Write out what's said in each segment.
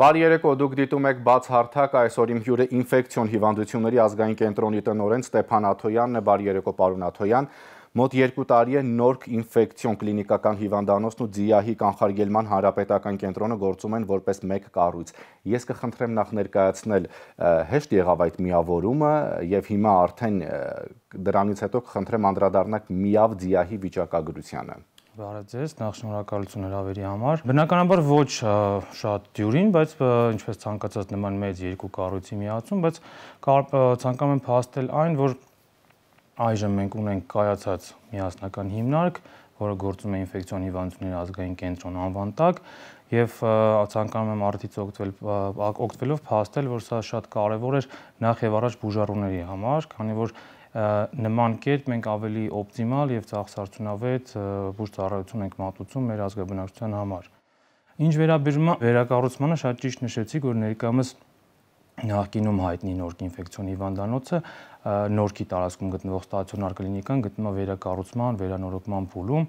Բարի երեկո, դուք դիտում եք բաց հարթակ, այսօր իմ հյուրը ինֆեկցիոն հիվանդությունների ազգային կենտրոնի տնորեն Ստեփան Աթոյանն է, բարի երեկո պարոն Աթոյան։ Մոտ 2 տարի է Նորք ինֆեկցիոն կլինիկական հիվանդանոցն ու ՁԻԱՀ-ի կանխարգելման հանրապետական կենտրոնը գործում են որպես մեկ կառույց։ Ես կխնդրեմ նախ ներկայացնել հեշտ եղավ այդ միավորումը եւ հիմա արդեն դրանից հետո կխնդրեմ անդրադառնալ միավ ՁԻԱՀ-ի վիճակագրությանը։ Բարև ձեզ, նախ շնորհակալություն հրավերի համար։ Բնականաբար ոչ շատ դյուրին, բայց ինչպես ցանկացած նման մեծ երկու կառույցի միացում, բայց ցանկանում եմ փաստել այն, որ այժմ մենք ունենք կայացած միասնական հիմնարկ, որը գործում է ինֆեկցիոն հիվանդությունների ազգային կենտրոն անվան տակ, եւ ցանկանում եմ արդից օգտվել օգտվելով փաստել, որ սա շատ կարեւոր է նախ եւ առաջ բուժառուների համար, քանի որ նման կերպ մենք ավելի օպտիմալ եւ ծախսարդյունավետ բուժ ծառայություն ենք մատուցում մեր ազգաբնակչության համար։ Ինչ վերաբերում է վերակառուցմանը, շատ ճիշտ նշեցիք, որ ներկայումս նախկինում հայտնի նորկ ինֆեկցիոն հիվանդանոցը նորքի տարածքում գտնվող ստացիոնար կլինիկան գտնվում է վերակառուցման, վերանորոգման փուլում,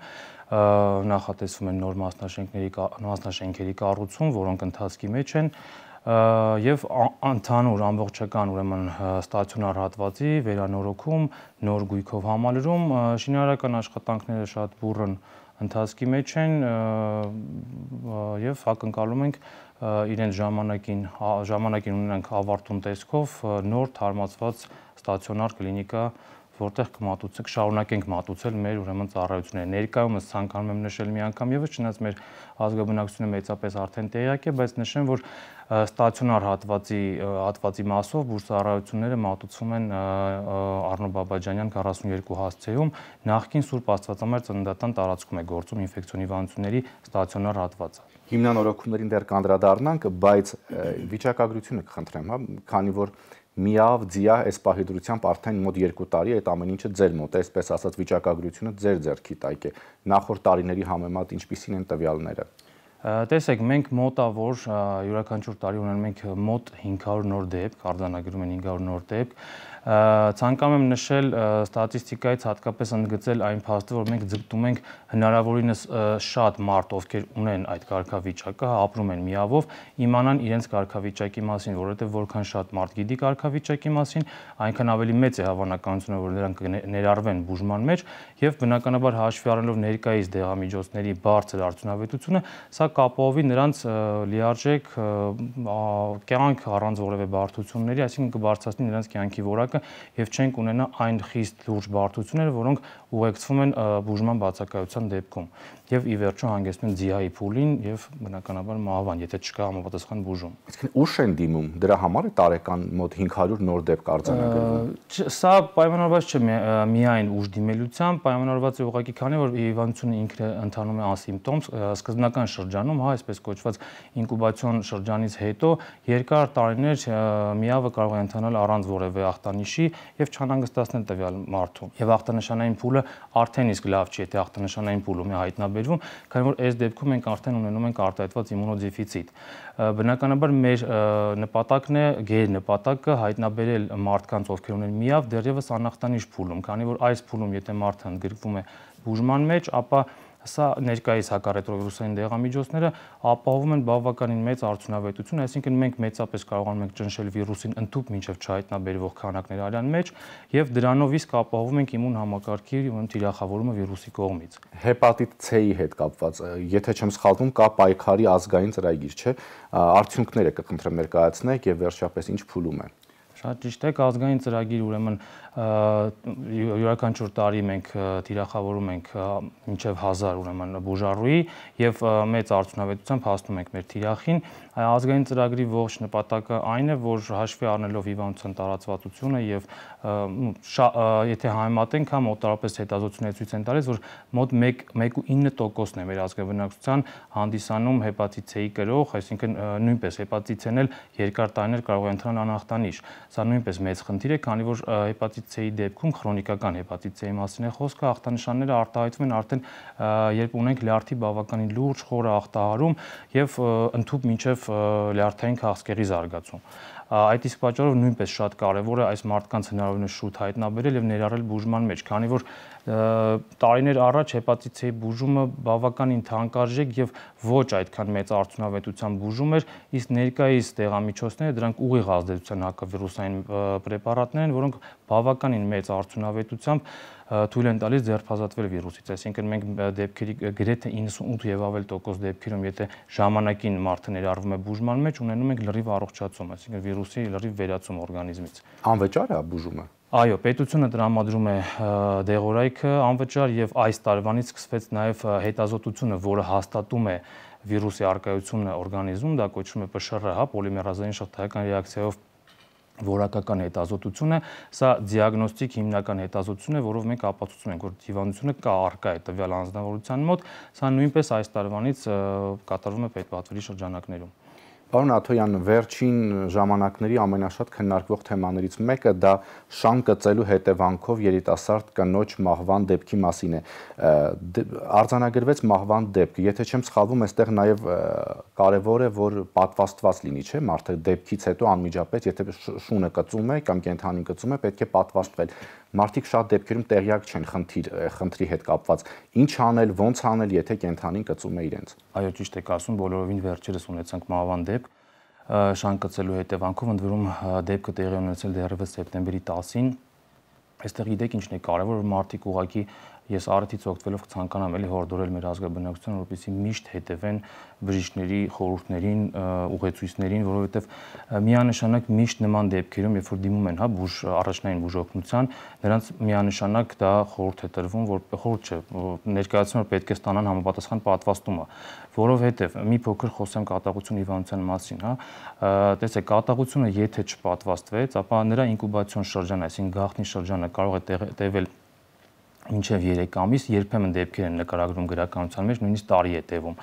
նախատեսվում են նոր մասնաշենքների մասնաշենքերի կառուցում, որոնք ընթացքի մեջ են, եւ ընդհանուր ամբողջական ուրեմն ստացիոնար հատվածի վերանորոգում, նոր գույքով համալրում, շինարարական աշխատանքները շատ բուրըն ընթացքի մեջ են եւ ակնկալում ենք իրենց ժամանակին ժամանակին ունենանք ավարտուն տեսքով նոր թարմացված ստացիոնար կլինիկա որտեղ կմատուցենք, շարունակենք մատուցել մեր ուրեմն ծառայությունները։ Ներկայումս ցանկանում եմ նշել մի անգամ եւս, չնայած մեր ազգաբնակությունը մեծապես արդեն տեղյակ է, բայց նշեմ, որ ստացիոնար հատվածի հատվածի մասով բուրսարայությունները մատուցվում են Արնո Բաբաջանյան 42 հասցեում, նախքին Սուրբ Աստվածամայր ծննդատան տարածքում է գործում ինֆեկցիոն հիվանդությունների ստացիոնար հատվածը։ Հիմնան օրոքումներին դեռ կանդրադառնանք, բայց վիճակագրությունը կխնդրեմ, հա, քանի որ միավ ձիա այս պահի դրությամբ արդեն մոտ 2 տարի այդ ամեն ինչը ձեր մոտ է, այսպես ասած վիճակագրությունը ձեր ձեռքի տակ է։ Նախորդ տարիների համեմատ ինչպիսին են տվյալները։ Տեսեք, մենք մոտավոր յուրաքանչյուր տարի ունենում ենք մոտ 500 նոր դեպք, արձանագրում են 500 նոր դեպք, Ցանկանում եմ նշել ստատիստիկայից հատկապես ընդգծել այն փաստը, որ մենք ձգտում ենք հնարավորինս շատ մարդ, ովքեր ունեն այդ կարգավիճակը, ապրում են միավով, իմանան իրենց կարգավիճակի մասին, որովհետև որքան շատ մարդ գիտի կարգավիճակի մասին, այնքան ավելի մեծ է հավանականությունը, որ նրանք ներառվեն բուժման մեջ եւ բնականաբար հաշվի առնելով ներկայիս դեղամիջոցների բարձր արդյունավետությունը, սա կապահովի նրանց լիարժեք կյանք առանց որևէ բարդությունների, այսինքն կբարձրացնի նրանց կյանքի որակ նպատակը եւ չենք ունենա այն խիստ լուրջ բարդությունները, որոնք ուղեկցվում են բուժման բացակայության դեպքում եւ ի վերջո հանգեցնում ձիայի փուլին եւ բնականաբար մահվան, եթե չկա համապատասխան բուժում։ Իսկ ուշ են դիմում, դրա համար է տարեկան մոտ 500 նոր դեպք արձանագրվում։ Սա պայմանավորված չէ միայն ուժ դիմելությամբ, պայմանավորված է ուղղակի քանի որ հիվանդությունը ինքն է ընթանում է ասիմպտոմ սկզբնական շրջանում, հա, այսպես կոչված ինկուբացիոն շրջանից հետո երկար տարիներ միավը կարող է ընթանալ առանց որևէ ախտանի հոկանիշի եւ չանհանգստացնել տվյալ մարդուն։ Եվ ախտանշանային փուլը արդեն իսկ լավ չի, եթե ախտանշանային փուլում է հայտնաբերվում, քանի որ այս դեպքում մենք արդեն ունենում ենք արտահայտված իմունոդեֆիցիտ։ Բնականաբար մեր նպատակն է, գեր նպատակը հայտնաբերել մարդկանց, ովքեր ունեն միավ դեռևս անախտանիշ փուլում, քանի որ այս փուլում եթե մարդը ընդգրկվում է բուժման մեջ, ապա Սա ներկայիս հակառետրովիրուսային դեղամիջոցները ապահովում են բավականին մեծ արդյունավետություն, այսինքն մենք մեծապես կարողանում ենք ճնշել վիրուսին ընդཐུպ մինչև չհայտնաբերվող քանակներ արյան մեջ եւ դրանով իսկ ապահովում ենք իմուն համակարգի թիրախավորումը վիրուսի կողմից։ Հեպատիտ C-ի հետ կապված, եթե չեմ սխալվում, կա պայքարի ազգային ծրագիր, չէ՞։ Արդյունքները կխնդրեմ ներկայացնեք եւ վերջապես ինչ փուլում է։ Շատ ճիշտ է, ազգային ծրագիր ուրեմն յուրաքանչյուր տարի մենք դիրախավորում ենք մինչև 1000 ուրեմն բուժառուի եւ մեծ արդյունավետությամբ հասնում ենք մեր դիրախին ազգային ծրագրի ողջ նպատակը այն է որ հաշվի առնելով հիվանդության տարածվածությունը եւ եթե համեմատենք հա մոտարապես հետազոտությունները ցույց են տալիս որ մոտ 1 1.9%-ն է մեր ազգային բնակչության հանդիսանում հեպատիտ C-ի կրող այսինքն նույնպես հեպատիտ C-ն էլ երկար տարիներ կարող է ընթանալ անախտանիշ սա նույնպես մեծ խնդիր է քանի որ հեպատիտ հեպատիտ C-ի դեպքում քրոնիկական հեպատիտ C-ի մասին է խոսքը, ախտանշանները արտահայտվում են արդեն երբ ունենք լյարդի բավականին լուրջ խորը ախտահարում եւ ընդհուպ մինչեւ լյարդային քաղցկեղի զարգացում։ Այդ իսկ պատճառով նույնպես շատ կարեւոր է այս մարդկանց հնարավորինս շուտ հայտնաբերել եւ ներառել բուժման մեջ, քանի որ տարիներ առաջ հեպատիցեի բուժումը բավականին թանկարժեք եւ ոչ այդքան մեծ արդյունավետության բուժում էր, իսկ ներկայիս դեղամիջոցները դրանք ուղիղ ազդեցության հակավիրուսային պրեպարատներ են, որոնք բավականին մեծ արդյունավետությամբ թույլ են տալիս ձերբազատվել վիրուսից, այսինքն մենք դեպքերի գրեթե 98 եւ ավել տոկոս դեպքերում, եթե ժամանակին մարդը ներառվում է բուժման մեջ, ունենում ենք լրիվ առողջացում, այսինքն վիրուսի լրիվ վերացում օրգանիզմից։ Անվճար է բուժումը։ Այո, պետությունը տրամադրում է դեղորայքը անվճար եւ այս տարվանից սկսվեց նաեւ հետազոտությունը, որը հաստատում է վիրուսի արկայությունը օրգանիզմում, դա կոչվում է ՊՇՌՀ, պոլիմերազային շղթայական ռեակցիայով որակական հետազոտությունը, սա դիագնոստիկ հիմնական հետազոտություն է, որով մենք ապացուցում ենք, որ հիվանդությունը կա արկա է տվյալ անձնավորության մոտ, սա նույնպես այս տարվանից կատարվում է պետպատվերի շրջանակներում։ Պարոն Աթոյան, վերջին ժամանակների ամենաշատ քննարկվող թեմաներից մեկը դա շան կծելու հետևանքով երիտասարդ կնոջ մահվան դեպքի մասին է։ դե, Արձանագրվեց մահվան դեպքը։ Եթե չեմ սխալվում, այստեղ նաև կարևոր է, որ պատվաստված լինի, չէ՞, մարդը դեպքից հետո անմիջապես, եթե շունը կծում է կամ կենթանին կծում է, պետք է պատվաստվել։ Մարդիկ շատ դեպքերում տեղյակ չեն խնդիր խնդրի հետ կապված։ Ինչ անել, ոնց անել, եթե կենթանին կծում է իրենց։ Այո, ճիշտ եք ասում, բոլորովին վերջերս ունեցանք մահվան դեպք շանկացելու հետևանքով ընդ որում դեպքը տեղի ունեցել դեռևս սեպտեմբերի 10-ին։ Այստեղ գիտեք ինչն է կարևոր, որ մարդիկ ուղակի ես արդից օգտվելով կցանկանամ էլի հորդորել մեր ազգաբնակչության, որպեսզի միշտ հետևեն բժիշկների խորհուրդներին, ուղեցույցներին, որովհետև միանշանակ միշտ նման դեպքերում, երբ որ դիմում են, հա, բուժ առաջնային բուժօգնության, նրանց միանշանակ դա խորհուրդ է տրվում, որ խորհուրդ չէ, ներկայացնում որ պետք է ստանան համապատասխան պատվաստումը, որովհետև մի փոքր խոսեմ կատաղություն հիվանդության մասին, հա, տեսեք, կատաղությունը եթե չպատվաստվեց, ապա նրա ինկուբացիոն շրջանը, այսինքն գաղտնի շրջանը կարող է տևել տեղ, մինչև 3 ամիս, երբեմն դեպքեր են նկարագրում գրականության մեջ, նույնիսկ տարի է տևում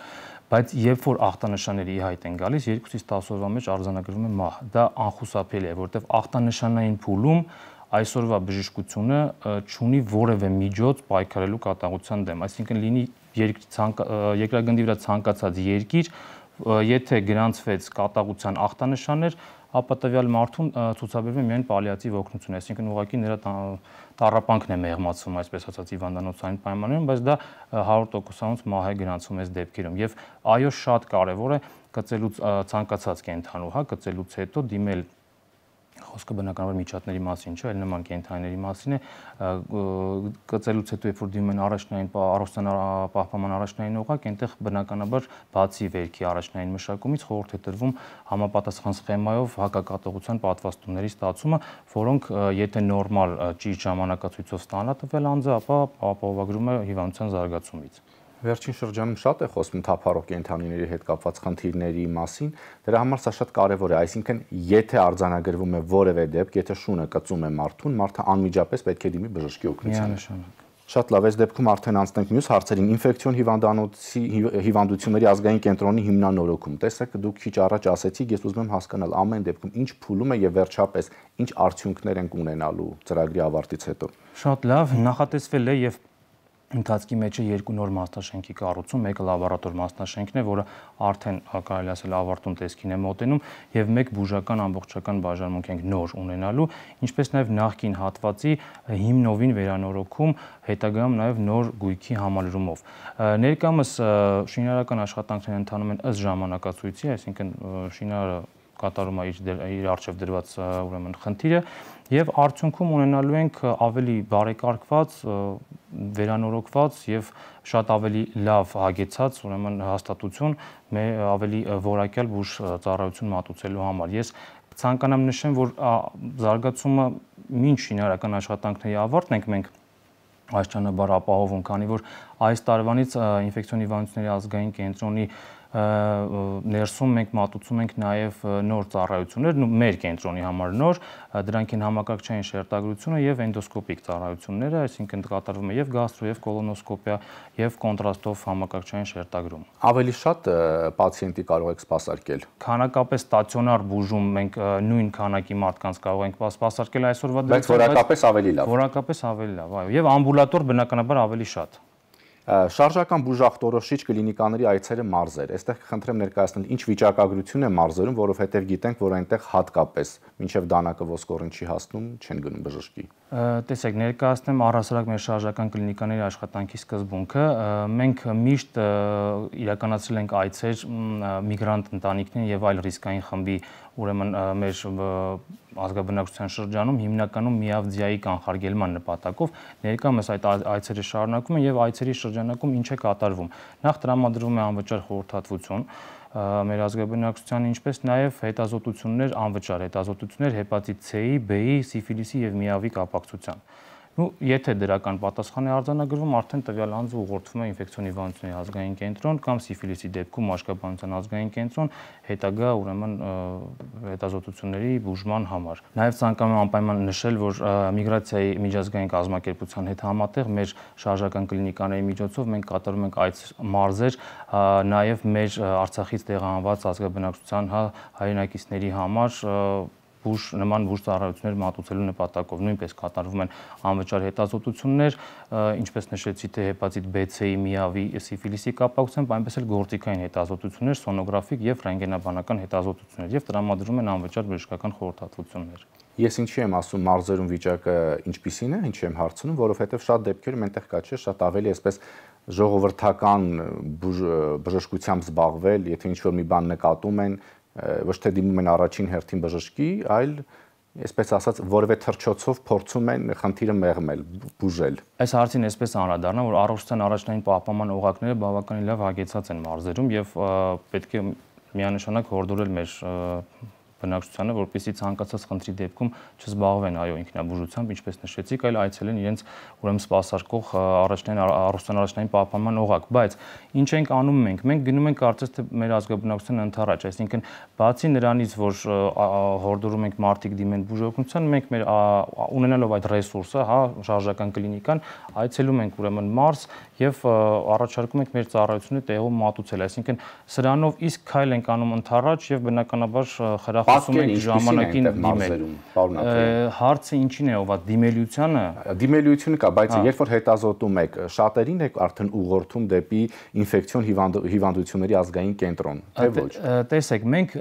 բայց երբ որ ախտանշանների ի հայտ են գալիս 2-ից 10 օրվա մեջ արձանագրվում է մահ դա անխուսափելի է որովհետև ախտանշանային փուլում այսօրվա բժշկությունը չունի որևէ միջոց պայքարելու կատաղության դեմ այսինքն լինի երկրագնդի վրա ցանկացած երկիր եթե գրանցվեց կատաղության ախտանշաններ ապա տվյալ մարդուն ցուցաբերվում է միայն պալիատիվ օգնություն, այսինքն ուղղակի նրա տարապանքն է մեղմացվում, այսպես ասած հիվանդանոցային պայմաններում, բայց դա 100%-ից մահ է գրանցում այս դեպքերում։ Եվ այո, շատ կարևոր է կծելուց ցանկացած կենթանու, հա, կծելուց հետո դիմել խոսքը բնականաբար միջատների մասին չէ, այլ նման կենթանիների մասին է։ Կծելուց հետո, երբ որ դիմում են առաջնային առողջան պահպանման առաջնային օղակ, այնտեղ բնականաբար բացի վերքի առաջնային մշակումից խորհուրդ է տրվում համապատասխան սխեմայով հակակատողության պատվաստումների ստացումը, որոնք եթե նորմալ ճիշտ ժամանակացույցով ստանա տվել անձը, ապա ապահովագրում է հիվանդության զարգացումից։ Վերջին շրջանում շատ է խոսվում թափառող կենթանիների հետ կապված խնդիրների մասին, դրա համար սա շատ կարևոր է, այսինքն եթե արձանագրվում է որևէ դեպք, եթե շունը կծում է մարդուն, մարդը անմիջապես պետք է դիմի բժշկի օգնության։ Շատ լավ, այս դեպքում արդեն անցնենք մյուս հարցերին։ Ինֆեկցիոն հիվանդանոցի հիվանդությունների ազգային կենտրոնի հիմնանորոգում։ Տեսեք, դուք քիչ առաջ ասացիք, ես ուզում եմ հասկանալ ամեն դեպքում ինչ փուլում է եւ վերջապես ինչ արդյունքներ ենք ունենալու ծրագրի ավարտից հետո։ Շատ լավ, նախատեսվել է եւ ընթացքի մեջ է երկու նոր մասնաշենքի կառուցում, մեկը լաբորատոր մասնաշենքն է, որը արդեն կարելի ասել ավարտում տեսքին է մոտենում, եւ մեկ բուժական ամբողջական բաժանմունք ենք նոր ունենալու, ինչպես նաեւ նախկին հատվածի հիմնովին վերանորոգում, հետագայում նաեւ նոր գույքի համալրումով։ Ներկամս շինարարական աշխատանքները ընթանում են ըստ ժամանակացույցի, այսինքն շինարարը կատարում է իր իր արժեվ դրված ուրեմն խնդիրը եւ արդյունքում ունենալու ենք ավելի բարեկարգված, վերանորոգված եւ շատ ավելի լավ հագեցած ուրեմն հաստատություն մեր ավելի որակյալ բուժ ծառայություն մատուցելու համար։ Ես ցանկանամ նշեմ, որ զարգացումը ոչ շինարական աշխատանքների ավարտն ենք մենք այս ճանապարհ ապահովում, քանի որ այս տարվանից ինֆեկցիոն հիվանդությունների ազգային կենտրոնի կենտրոն ներսում մենք մատուցում ենք նաև նոր ծառայություններ, մեր կենտրոնի համար նոր, դրանք են համակարգչային շերտագրությունը եւ էնդոսկոպիկ ծառայությունները, այսինքն կատարվում է եւ գաստրո եւ կոլոնոսկոպիա եւ կոնտրաստով համակարգչային շերտագրում։ Ավելի շատ պացիենտի կարող եք սպասարկել։ Քանակապես ստացիոնար բուժում մենք նույն քանակի մարդկանց կարող ենք սպասարկել այսօրվա դեպքում, բայց որակապես ավելի լավ։ Որակապես ավելի լավ, այո, եւ ամբուլատոր բնականաբար ավելի շատ։ Շարժական բուժախտորոշիչ կլինիկաների այցերը մարզեր։ Այստեղ կխնդրեմ ներկայացնել ինչ վիճակագրություն է մարզերում, որովհետև գիտենք, որ այնտեղ հատկապես մինչև դանակը ոսկորին չի հասնում, չեն գնում բժշկի։ Տեսեք, ներկայացնեմ առհասարակ մեր շարժական կլինիկաների աշխատանքի սկզբունքը։ Մենք միշտ իրականացրել ենք այցեր միգրանտ ընտանիքներին եւ այլ ռիսկային խմբի ուրեմն մեր ազգաբնակչության շրջանում հիմնականում միավձյայի կանխարգելման նպատակով ներկայումս այդ այցերը շարունակում են եւ այցերի շրջանակում ինչ է կատարվում։ Նախ տրամադրվում է անվճար խորհրդատվություն, մեր ազգաբնակչության ինչպես նաև հետազոտություններ անվճար հետազոտություններ հեպատիտ C-ի, B-ի, սիֆիլիսի եւ միավի կապակցությամբ Ну, եթե դրական պատասխան է արձանագրվում, արդեն տվյալ անձը ուղղորդվում է ինֆեկցիոն հիվանդությունների ազգային կենտրոն կամ սիֆիլիսի դեպքում աշխաբանության ազգային կենտրոն հետագա ուրեմն հետազոտությունների բուժման համար։ Նաև ցանկանում եմ անպայման նշել, որ միգրացիայի միջազգային կազմակերպության հետ համատեղ մեր շարժական կլինիկաների միջոցով մենք կատարում ենք այդ մարզեր նաև մեր Արցախից տեղահանված ազգաբնակչության հա, հայրենակիցների համար բուժ նման բուժ ծառայություններ մատուցելու նպատակով նույնպես կատարվում են անվճար հետազոտություններ, ինչպես նշեցի, թե հեպատիտ B-ի, միավի, սիֆիլիսի կապակցությամբ, այնպես էլ գործիքային հետազոտություններ, սոնոգրաֆիկ եւ ռենտգենաբանական հետազոտություններ եւ տրամադրում են անվճար բժշկական խորհրդատվություններ։ Ես ինչի եմ ասում մարզերում վիճակը ինչպիսին է, ինչի եմ հարցնում, որովհետև շատ դեպքերում այնտեղ կա չէ, շատ ավելի այսպես ժողովրդական բժշկությամբ զբաղվել, եթե ինչ որ մի բան նկատում են, ոչ թե դիմում են առաջին հերթին բժշկի, այլ այսպես ասած որևէ թրջոցով փորձում են խնդիրը մեղմել, բուժել։ Այս հարցին այսպես անդրադառնա, որ առողջության առաջնային պահպանման օղակները բավականին լավ հագեցած են մարզերում եւ պետք է միանշանակ հորդորել մեր բնակչությանը, որպեսզի ցանկացած խնդրի դեպքում չզբաղվեն այո ինքնաբուժությամբ, ինչպես նշեցիք, այլ այցելեն իրենց ուրեմն սպասարկող առաջնային առողջության առաջնային պահպանման օղակ, բայց ինչ ենք անում մենք։ Մենք գնում ենք կարծես թե մեր ազգաբնակության ընթരാճ, այսինքն բացի նրանից, որ հորդորում ենք մարդիկ դիմեն բուժօգնության, մենք մեր ունենալով այդ ռեսուրսը, հա, շարժական կլինիկան, այցելում ենք ուրեմն Մարս եւ առաջարկում ենք մեր ծառայությունը տեղում մատուցել, այսինքն սրանով իսկ քայլ ենք անում ընթരാճ եւ բնականաբար խրախ խոսում ենք ժամանակին դիմել։ Հարցը ինչին է ովա դիմելիությանը։ Դիմելիությունը կա, բայց երբ որ հետազոտում եք, շատերին եք արդեն ուղղորդում դեպի ինֆեկցիոն հիվանդությունների ազգային կենտրոն, թե ոչ։ Տեսեք, մենք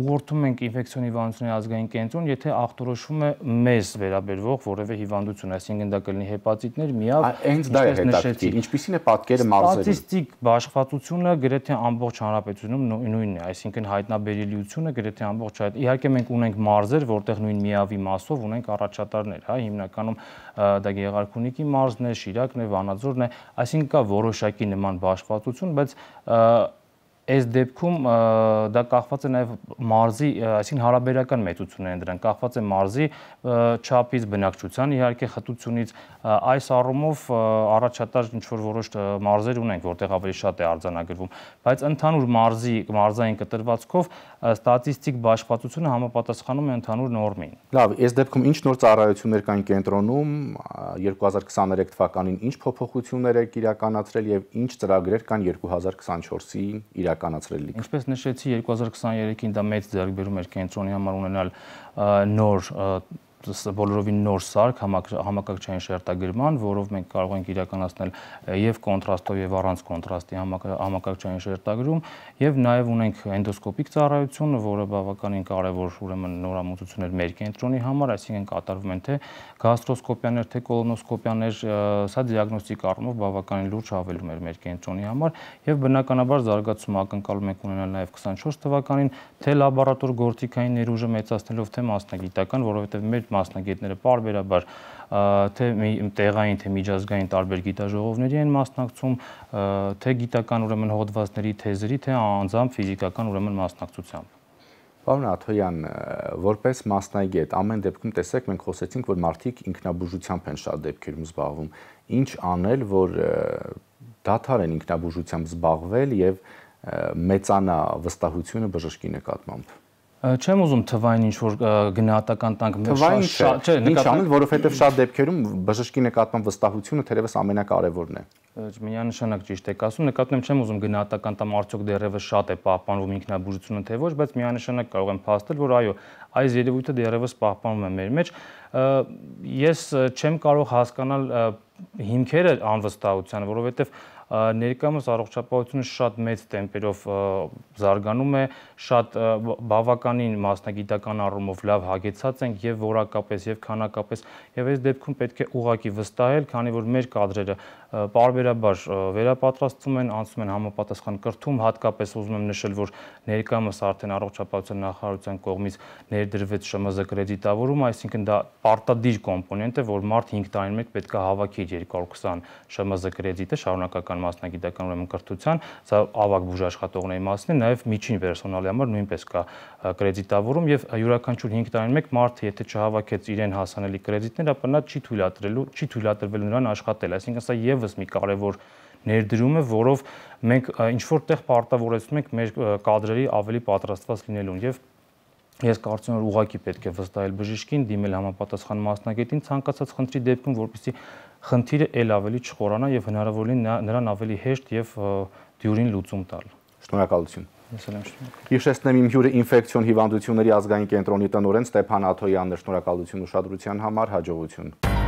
ուղղորդում ենք ինֆեկցիոն հիվանդությունների ազգային կենտրոն, եթե ախտորոշվում է մեզ վերաբերվող որևէ հիվանդություն, այսինքն դա կլինի հեպատիտներ, միավ, հենց դա է հետաքրքիր։ Ինչպիսին է պատկերը մարզերում։ Ստատիստիկ բաշխվածությունը գրեթե ամբողջ հանրապետությունում նույնն է, այսինքն հայտնաբերելիությունը գրեթե թե ամբողջ այդ իհարկե մենք ունենք մարզեր, որտեղ նույն միավի մասով ունենք առաջատարներ, հա, հիմնականում դա Գեղարքունիքի մարզն է, Շիրակն է, Վանաձորն է, այսինքն կա որոշակի նման բաշխվածություն, բայց այս դեպքում դա կախված է նաև մարզի, այսինքն հարաբերական մեծություններն դրան կախված է մարզի չափից, բնակչության իհարկե խտությունից, այս առումով առաջատար ինչ որ որոշ մարզեր ունենք, որտեղ ավելի շատ է արձանագրվում, բայց ընդհանուր մարզի մարզային կտրվածքով ստատիստիկ բաշխվածությունը համապատասխանում է ընդհանուր նորմին։ Լավ, այս դեպքում ինչ նոր ծառայություններ կան կենտրոնում 2023 թվականին ինչ փոփոխություններ եք իրականացրել եւ ինչ ծրագրեր կան 2024-ի իրականացման իրականացրել լիքը։ Ինչպես նշեցի 2023-ին դա մեծ ձեռքբերում էր կենտրոնի համար ունենալ նոր բոլորովին նոր սարք համակարգչային շերտագրման, որով մենք կարող ենք իրականացնել եւ կոնտրաստով եւ առանց կոնտրաստի համակարգչային շերտագրում եւ նաեւ ունենք էնդոսկոպիկ ծառայությունը, որը բավականին կարեւոր ուրեմն նորամուծություններ մեր կենտրոնի համար, այսինքն կատարվում են թե գաստրոսկոպիաներ, թե կոլոնոսկոպիաներ, սա դիագնոստիկ առումով բավականին լուրջ հավելում էր մեր կենտրոնի համար եւ բնականաբար զարգացում ակնկալում ենք ունենալ նաեւ 24 թվականին, թե լաբորատոր գործիքային ներուժը մեծացնելով, թե մասնագիտական, որովհետեւ մեր այդ մասնագետները parberabar թե տեղային, թե միջազգային տարբեր գիտաժողովների են մասնակցում, թե գիտական ուրեմն հոդվածների, թեզերի, թե անձամբ ֆիզիկական ուրեմն մասնակցությամբ։ Պարոն Աթոյան, որպես մասնագետ, ամեն դեպքում տեսեք, մենք խոսեցինք, որ մարդիկ ինքնաբուժությամբ են շատ դեպքերում զբաղվում։ Ինչ անել, որ դադարեն ինքնաբուժությամբ զբաղվել եւ մեծանա վստահությունը բժշկի նկատմամբ։ Չեմ ուզում թվային ինչ որ գնահատական տանք մեր շատ, չէ, նկատի, որովհետև շատ դեպքերում բժշկի նկատմամբ վստահությունը թերևս ամենակարևորն է։ Միանշանակ ճիշտ եք ասում, նկատում չեմ ուզում գնահատական տամ արդյոք դերևս շատ է պահպանվում ինքնաբուժությունը թե ոչ, բայց միանշանակ կարող եմ փաստել, որ այո, այս երևույթը դերևս պահպանվում է մեր մեջ։ Ես չեմ կարող հասկանալ հիմքերը անվստահության, որովհետև ներկայումս առողջապահությունը շատ մեծ տեմպերով զարգանում է, շատ բավականին մասնագիտական առումով լավ հագեցած ենք եւ որակապես եւ քանակապես եւ այս դեպքում պետք է ուղակի վստահել, քանի որ մեր կադրերը պարբերաբար վերապատրաստվում են, անցում են համապատասխան կրթում, հատկապես ուզում եմ նշել, որ ներկայումս արդեն առողջապահության նախարարության կողմից ներդրվեց ՇՄԶ կրեդիտավորում, այսինքն դա պարտադիր կոմպոնենտ է, որ մարդ 5 տարին մեկ պետք է հավաքի 220 ՇՄԶ կրեդիտը շարունակական մասնագիտական ուրեմն կրթության, սա ավագ բուժաշխատողների մասն է, նաև միջին պերսոնալի համար նույնպես կա կրեդիտավորում եւ յուրաքանչյուր 5 տարին մեկ մարդ եթե չհավաքեց իրեն հասանելի կրեդիտներ, ապա նա չի թույլատրելու, չի թույլատրվելու նրան աշխատել, այսինքն սա եւ եւս մի կարևոր ներդրումը, որով մենք ինչ որ տեղ պարտավորեցնում ենք մեր կadrերի ավելի պատրաստված լինելուն եւ ես կարծում եմ ուղակի պետք է վստահել բժիշկին, դիմել համապատասխան մասնագետին ցանկացած խնդրի դեպքում, որպեսզի խնդիրը ել ավելի չխորանա եւ հնարավոր լինի նրան ավելի հեշտ եւ դյուրին լուծում տալ։ Շնորհակալություն։ Ես էլ եմ շնորհակալ։ Հիշեցնեմ իմ հյուրը ինֆեկցիոն հիվանդությունների ազգային կենտրոնի տնօրեն Ստեփան Աթոյանն է շնորհակալություն ուշադրության համար, հաջողություն։